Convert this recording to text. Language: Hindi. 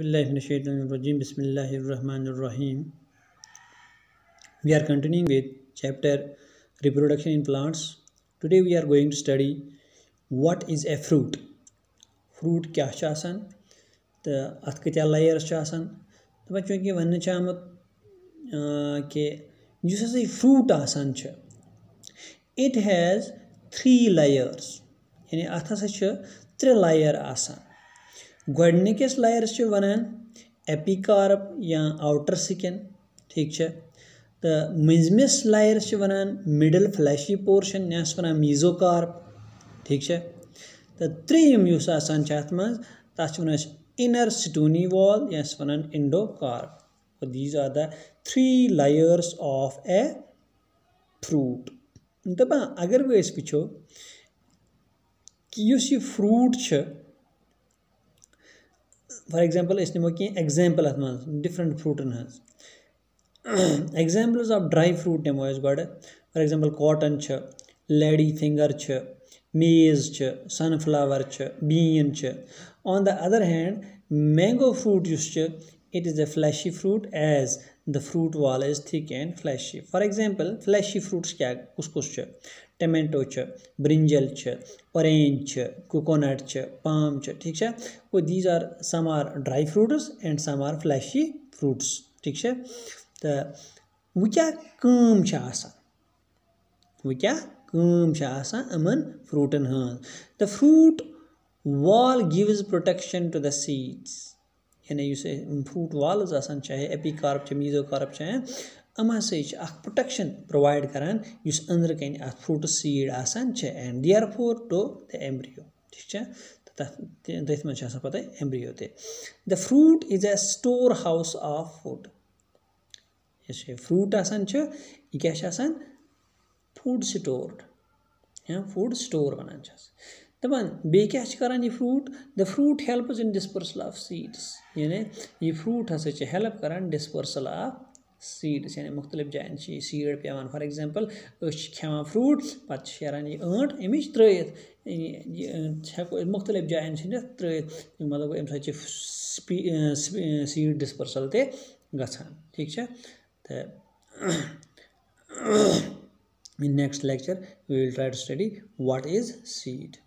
बसमीम बसमीम we are continuing with chapter reproduction in plants today we are going to study what is a fruit fruit क्या तो अत कत लेयर्स चूंकि वन आम कि फ्रूट आसान इट हैज़ थ्री लेयर्स यानी अत हसा त्रे लेयर आसान गۄडٕنِکِس لایرَس چھِ وَنان ایپِکارپ یا آوٹر سِکِن ٹھیٖک چھا تہٕ مٔنٛزمِس لایرَس چھِ وَنان مِڈٕل فٕلیشی پورشَن یا چھِس وَنان میٖزوکارپ ٹھیٖک چھا تہٕ ترٛیٚیِم یُس آسان چھِ اَتھ منٛز تَتھ چھِ وَنان أسۍ اِنَر سٹوٗنی وال یا چھِس وَنان endocarp these are the three layers of a fruit دَپان اگر وۄنۍ أسۍ وٕچھو کہِ یُس یہِ فرٛوٗٹ چھُ فار ایٚگزامپٕل أسۍ نِمو کینٛہہ ایٚگزامپٕل اَتھ منٛز ڈِفرَنٛٹ فروٗٹَن ہٕنٛز ایٚگزامپٕلٕز آف ڈرٛاے فروٗٹ نِمو أسۍ گۄڈٕ فار ایٚگزامپٕل کاٹَن چھِ لیڈی فِنٛگَر چھِ میز چھِ سَن فٕلاوَر چھِ بیٖن چھِ on the other hand mango fruit یُس چھِ it is a fleshy fruit as the fruit wall is thick and fleshy for example fleshy fruits क्या कुछ कुछ टमेटो ब्रिंजल छ कोकोनट पाम ठीक है वो these are some are dry fruits and some are fleshy fruits ठीक है तो वो क्या कम क्या कम अमन फ्रूटन has the fruit wall gives protection to the seeds یعنی یُس فرٛوٗٹ والٕز آسان چاہے ایپی کارپ چھِ میٖزو کارپ چھِ یِم ہَسا چھِ اَکھ پرٛوٹیٚکشَن پرٛووایڈ کَران یُس أنٛدرٕ کَنہِ اَتھ فرٛوٗٹَس سیٖڈ آسان چھِ and there for to the embryo ٹھیٖک چھا تہٕ تَتھ تٔتھۍ منٛز چھِ آسان پَتہٕ ایمبرِیو تہِ the fruit is a storehouse of food یُس یہِ فرٛوٗٹ آسان چھُ یہِ کیٛاہ چھِ آسان فُڈ سِٹورڈ یا فُڈ سِٹور وَنان چھِ دپان بیٚیہِ کیٛاہ چھِ کَران یہِ fruit the fruit helps in dispersal of seeds یعنی یہِ فرٛوٗٹ ہَسا چھِ ہٮ۪لٕپ کَران ڈِسپٔرسل آف سیٖڈٕس یعنی مُختلِف جایَن چھِ یہِ سیٖڈ پٮ۪وان فار اٮ۪کزامپٕل أسۍ چھِ کھٮ۪وان فرٛوٗٹ پَتہٕ چھِ شیران یہِ ٲنٹ اَمِچ ترٛٲیِتھ ہٮ۪کو أسۍ مُختلِف جایَن چھِ یَتھ ترٛٲیِتھ مطلب اَمہِ سۭتۍ چھِ سیٖڈ ڈِسپٔرسل تہِ گژھان ٹھیٖک چھا تہٕ in next lecture we will try to study what is seed